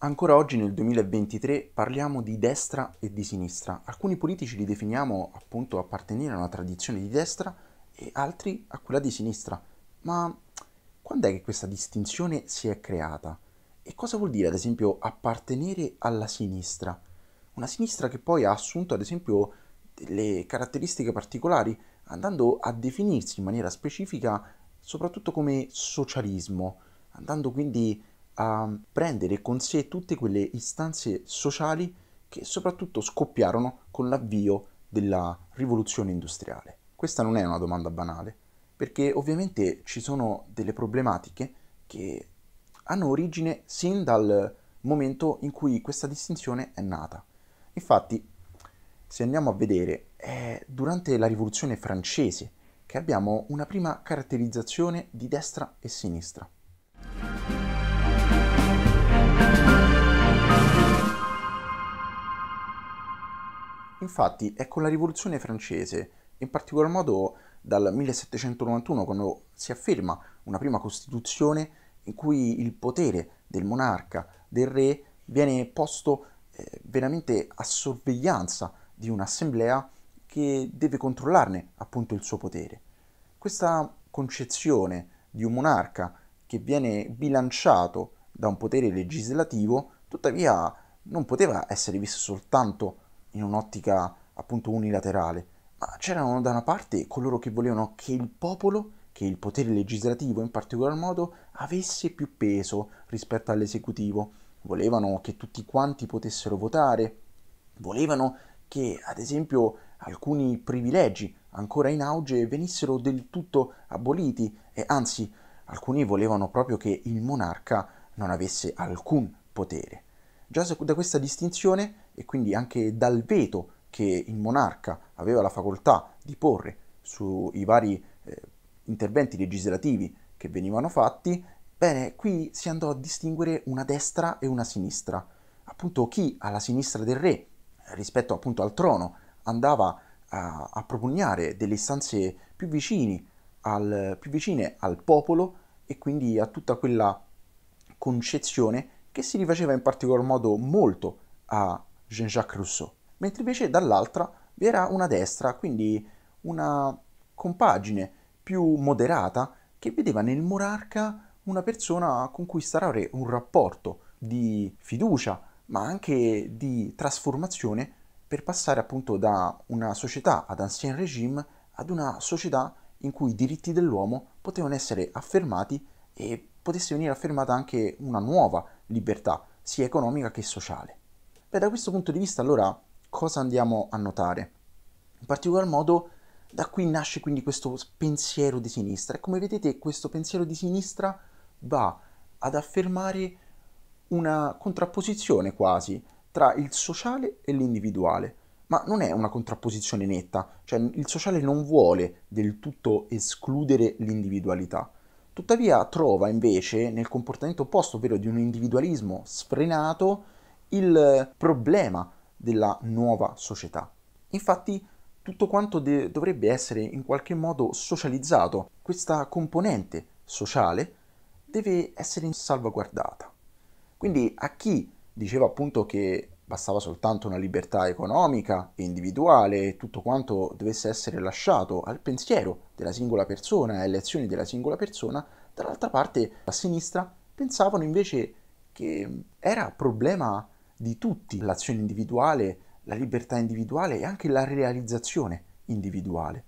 Ancora oggi nel 2023 parliamo di destra e di sinistra. Alcuni politici li definiamo appunto appartenere a una tradizione di destra e altri a quella di sinistra. Ma quando è che questa distinzione si è creata? E cosa vuol dire ad esempio appartenere alla sinistra? Una sinistra che poi ha assunto ad esempio delle caratteristiche particolari, andando a definirsi in maniera specifica soprattutto come socialismo, andando quindi a prendere con sé tutte quelle istanze sociali che soprattutto scoppiarono con l'avvio della rivoluzione industriale. Questa non è una domanda banale, perché ovviamente ci sono delle problematiche che hanno origine sin dal momento in cui questa distinzione è nata. Infatti, se andiamo a vedere, è durante la rivoluzione francese che abbiamo una prima caratterizzazione di destra e sinistra. Infatti è con la rivoluzione francese, in particolar modo dal 1791 quando si afferma una prima costituzione in cui il potere del monarca, del re, viene posto eh, veramente a sorveglianza di un'assemblea che deve controllarne appunto il suo potere. Questa concezione di un monarca che viene bilanciato da un potere legislativo, tuttavia non poteva essere vista soltanto in un'ottica appunto unilaterale, ma c'erano da una parte coloro che volevano che il popolo, che il potere legislativo in particolar modo, avesse più peso rispetto all'esecutivo, volevano che tutti quanti potessero votare, volevano che ad esempio alcuni privilegi ancora in auge venissero del tutto aboliti e anzi alcuni volevano proprio che il monarca non avesse alcun potere. Già da questa distinzione e quindi anche dal veto che il monarca aveva la facoltà di porre sui vari eh, interventi legislativi che venivano fatti, bene, qui si andò a distinguere una destra e una sinistra. Appunto chi alla sinistra del re, rispetto appunto al trono, andava a, a propugnare delle istanze più, al, più vicine al popolo e quindi a tutta quella concezione che si rifaceva in particolar modo molto a Jean-Jacques Rousseau, mentre invece dall'altra vi era una destra, quindi una compagine più moderata che vedeva nel monarca una persona con cui instaurare un rapporto di fiducia, ma anche di trasformazione per passare appunto da una società ad ancien regime ad una società in cui i diritti dell'uomo potevano essere affermati e potesse venire affermata anche una nuova libertà, sia economica che sociale. Beh, da questo punto di vista allora cosa andiamo a notare? In particolar modo da qui nasce quindi questo pensiero di sinistra e come vedete questo pensiero di sinistra va ad affermare una contrapposizione quasi tra il sociale e l'individuale, ma non è una contrapposizione netta, cioè il sociale non vuole del tutto escludere l'individualità, Tuttavia trova invece nel comportamento opposto, ovvero di un individualismo sfrenato, il problema della nuova società. Infatti tutto quanto de- dovrebbe essere in qualche modo socializzato, questa componente sociale deve essere salvaguardata. Quindi a chi diceva appunto che bastava soltanto una libertà economica e individuale e tutto quanto dovesse essere lasciato al pensiero della singola persona e alle azioni della singola persona, dall'altra parte a sinistra pensavano invece che era problema di tutti l'azione individuale, la libertà individuale e anche la realizzazione individuale.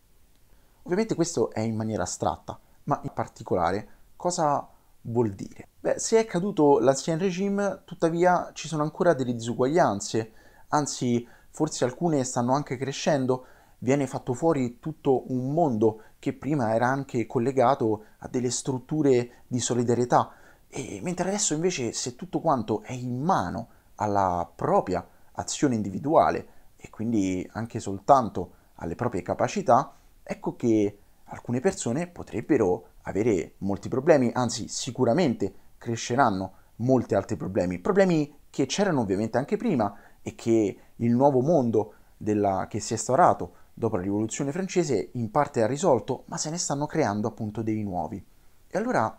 Ovviamente questo è in maniera astratta, ma in particolare cosa vuol dire? Beh, se è caduto l'ancien regime, tuttavia ci sono ancora delle disuguaglianze, anzi forse alcune stanno anche crescendo, viene fatto fuori tutto un mondo che prima era anche collegato a delle strutture di solidarietà, e mentre adesso invece se tutto quanto è in mano alla propria azione individuale e quindi anche soltanto alle proprie capacità, ecco che alcune persone potrebbero avere molti problemi, anzi sicuramente cresceranno molti altri problemi, problemi che c'erano ovviamente anche prima e che il nuovo mondo della, che si è instaurato dopo la rivoluzione francese in parte ha risolto, ma se ne stanno creando appunto dei nuovi. E allora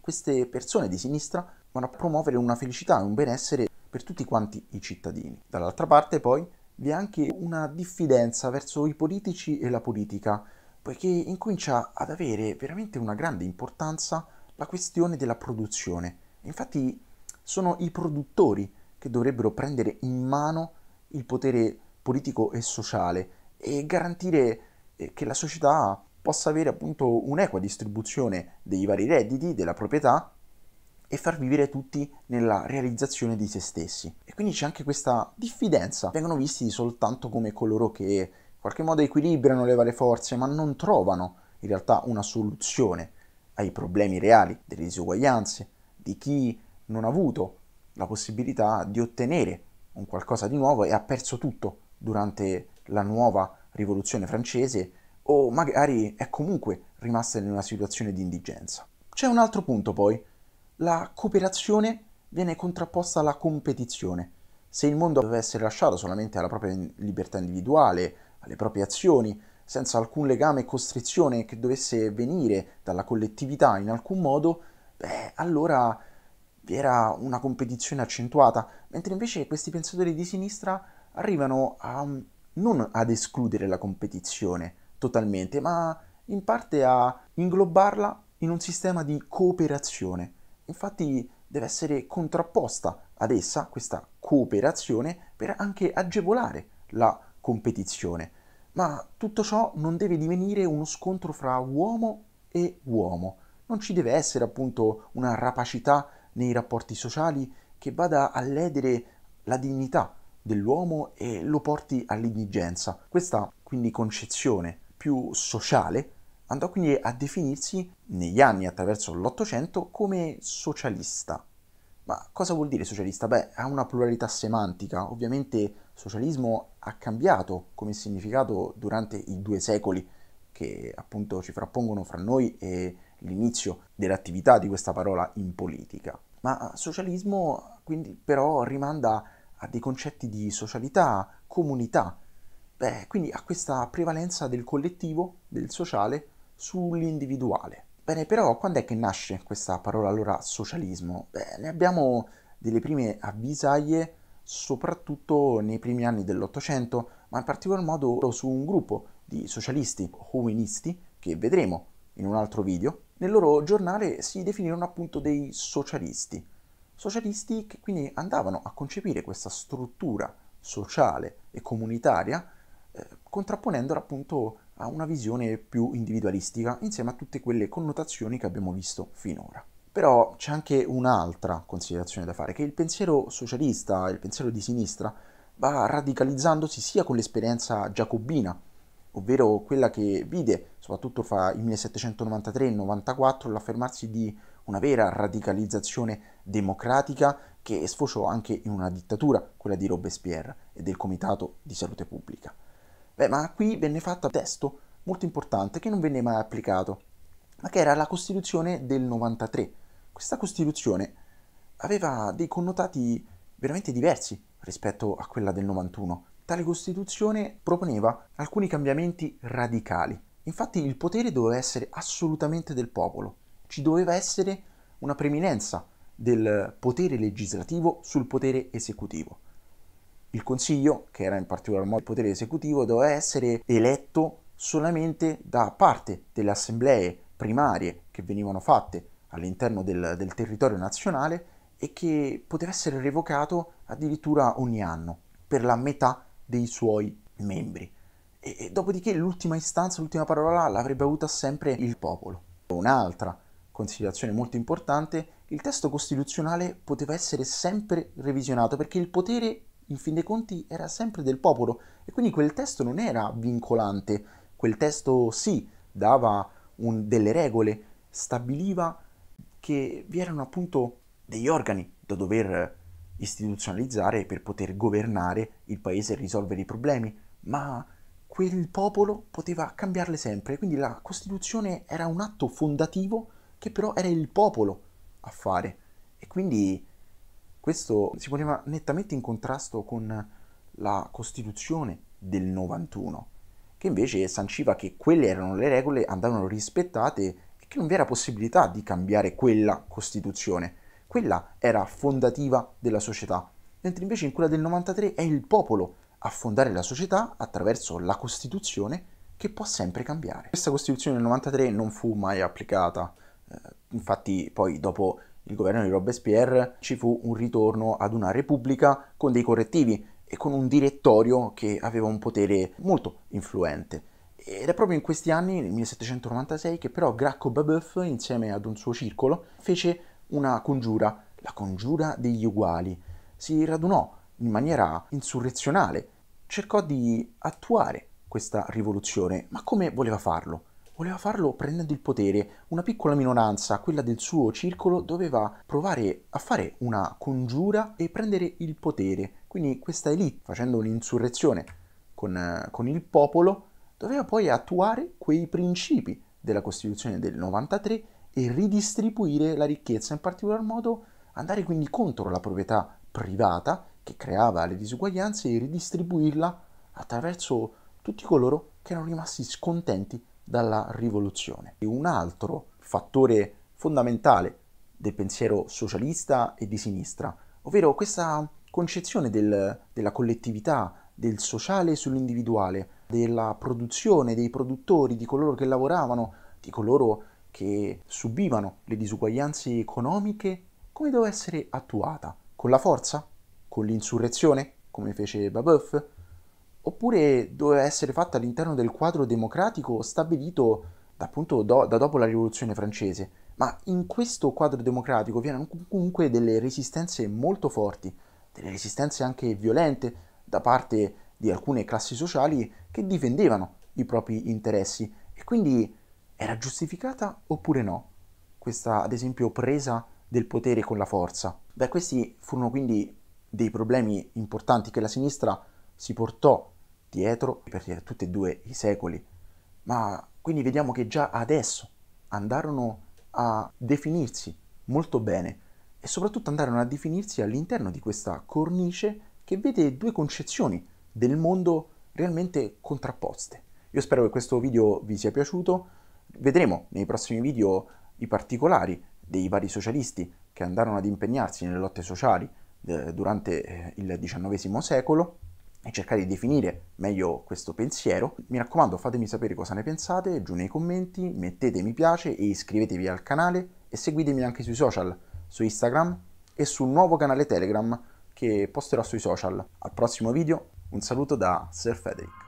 queste persone di sinistra vanno a promuovere una felicità e un benessere per tutti quanti i cittadini. Dall'altra parte poi vi è anche una diffidenza verso i politici e la politica poiché incomincia ad avere veramente una grande importanza la questione della produzione. Infatti sono i produttori che dovrebbero prendere in mano il potere politico e sociale e garantire eh, che la società possa avere appunto un'equa distribuzione dei vari redditi, della proprietà e far vivere tutti nella realizzazione di se stessi. E quindi c'è anche questa diffidenza, vengono visti soltanto come coloro che qualche modo equilibrano le varie forze, ma non trovano in realtà una soluzione ai problemi reali delle disuguaglianze, di chi non ha avuto la possibilità di ottenere un qualcosa di nuovo e ha perso tutto durante la nuova rivoluzione francese o magari è comunque rimasta in una situazione di indigenza. C'è un altro punto poi, la cooperazione viene contrapposta alla competizione. Se il mondo doveva essere lasciato solamente alla propria libertà individuale, alle proprie azioni, senza alcun legame e costrizione che dovesse venire dalla collettività in alcun modo, beh, allora vi era una competizione accentuata, mentre invece questi pensatori di sinistra arrivano a, mm, non ad escludere la competizione totalmente, ma in parte a inglobarla in un sistema di cooperazione. Infatti deve essere contrapposta ad essa questa cooperazione per anche agevolare la competizione competizione, ma tutto ciò non deve divenire uno scontro fra uomo e uomo, non ci deve essere appunto una rapacità nei rapporti sociali che vada a ledere la dignità dell'uomo e lo porti all'indigenza. Questa quindi concezione più sociale andò quindi a definirsi negli anni attraverso l'Ottocento come socialista. Ma cosa vuol dire socialista? Beh, ha una pluralità semantica, ovviamente socialismo ha cambiato come significato durante i due secoli che appunto ci frappongono fra noi e l'inizio dell'attività di questa parola in politica. Ma socialismo quindi però rimanda a dei concetti di socialità, comunità, Beh, quindi a questa prevalenza del collettivo, del sociale, sull'individuale. Bene, però quando è che nasce questa parola allora socialismo? Beh, ne abbiamo delle prime avvisaglie soprattutto nei primi anni dell'Ottocento, ma in particolar modo su un gruppo di socialisti humanisti che vedremo in un altro video. Nel loro giornale si definirono appunto dei socialisti, socialisti che quindi andavano a concepire questa struttura sociale e comunitaria eh, contrapponendola appunto a una visione più individualistica insieme a tutte quelle connotazioni che abbiamo visto finora. Però c'è anche un'altra considerazione da fare, che il pensiero socialista, il pensiero di sinistra, va radicalizzandosi sia con l'esperienza giacobina, ovvero quella che vide, soprattutto fra il 1793 e il 94, l'affermarsi di una vera radicalizzazione democratica che sfociò anche in una dittatura, quella di Robespierre e del Comitato di Salute Pubblica. Beh, ma qui venne fatto un testo molto importante che non venne mai applicato, ma che era la Costituzione del 93, questa Costituzione aveva dei connotati veramente diversi rispetto a quella del 91. Tale Costituzione proponeva alcuni cambiamenti radicali. Infatti il potere doveva essere assolutamente del popolo, ci doveva essere una preminenza del potere legislativo sul potere esecutivo. Il Consiglio, che era in particolar modo il potere esecutivo, doveva essere eletto solamente da parte delle assemblee primarie che venivano fatte all'interno del, del territorio nazionale e che poteva essere revocato addirittura ogni anno per la metà dei suoi membri. E, e dopodiché l'ultima istanza, l'ultima parola l'avrebbe avuta sempre il popolo. Un'altra considerazione molto importante, il testo costituzionale poteva essere sempre revisionato perché il potere, in fin dei conti, era sempre del popolo e quindi quel testo non era vincolante, quel testo sì, dava un, delle regole, stabiliva che vi erano appunto degli organi da dover istituzionalizzare per poter governare il paese e risolvere i problemi, ma quel popolo poteva cambiarle sempre, quindi la Costituzione era un atto fondativo che però era il popolo a fare e quindi questo si poneva nettamente in contrasto con la Costituzione del 91, che invece sanciva che quelle erano le regole, andavano rispettate che non vi era possibilità di cambiare quella Costituzione. Quella era fondativa della società, mentre invece in quella del 93 è il popolo a fondare la società attraverso la Costituzione che può sempre cambiare. Questa Costituzione del 93 non fu mai applicata, eh, infatti poi dopo il governo di Robespierre ci fu un ritorno ad una repubblica con dei correttivi e con un direttorio che aveva un potere molto influente. Ed è proprio in questi anni, nel 1796, che però Gracco Babeuf, insieme ad un suo circolo, fece una congiura, la congiura degli uguali. Si radunò in maniera insurrezionale, cercò di attuare questa rivoluzione, ma come voleva farlo? Voleva farlo prendendo il potere. Una piccola minoranza, quella del suo circolo, doveva provare a fare una congiura e prendere il potere. Quindi questa elite, facendo un'insurrezione con, eh, con il popolo, doveva poi attuare quei principi della Costituzione del 93 e ridistribuire la ricchezza, in particolar modo andare quindi contro la proprietà privata che creava le disuguaglianze e ridistribuirla attraverso tutti coloro che erano rimasti scontenti dalla rivoluzione. E un altro fattore fondamentale del pensiero socialista e di sinistra, ovvero questa concezione del, della collettività, del sociale sull'individuale, della produzione, dei produttori, di coloro che lavoravano, di coloro che subivano le disuguaglianze economiche, come doveva essere attuata? Con la forza? Con l'insurrezione, come fece Babeuf? Oppure doveva essere fatta all'interno del quadro democratico stabilito da, appunto do, da dopo la rivoluzione francese? Ma in questo quadro democratico vi erano comunque delle resistenze molto forti, delle resistenze anche violente da parte di alcune classi sociali che difendevano i propri interessi e quindi era giustificata oppure no questa ad esempio presa del potere con la forza. Beh, questi furono quindi dei problemi importanti che la sinistra si portò dietro per tutti e due i secoli. Ma quindi vediamo che già adesso andarono a definirsi molto bene e soprattutto andarono a definirsi all'interno di questa cornice che vede due concezioni del mondo realmente contrapposte. Io spero che questo video vi sia piaciuto, vedremo nei prossimi video i particolari dei vari socialisti che andarono ad impegnarsi nelle lotte sociali eh, durante eh, il XIX secolo e cercare di definire meglio questo pensiero. Mi raccomando fatemi sapere cosa ne pensate giù nei commenti, mettete mi piace e iscrivetevi al canale e seguitemi anche sui social, su Instagram e sul nuovo canale Telegram che posterò sui social. Al prossimo video un saluto da Sir Federick.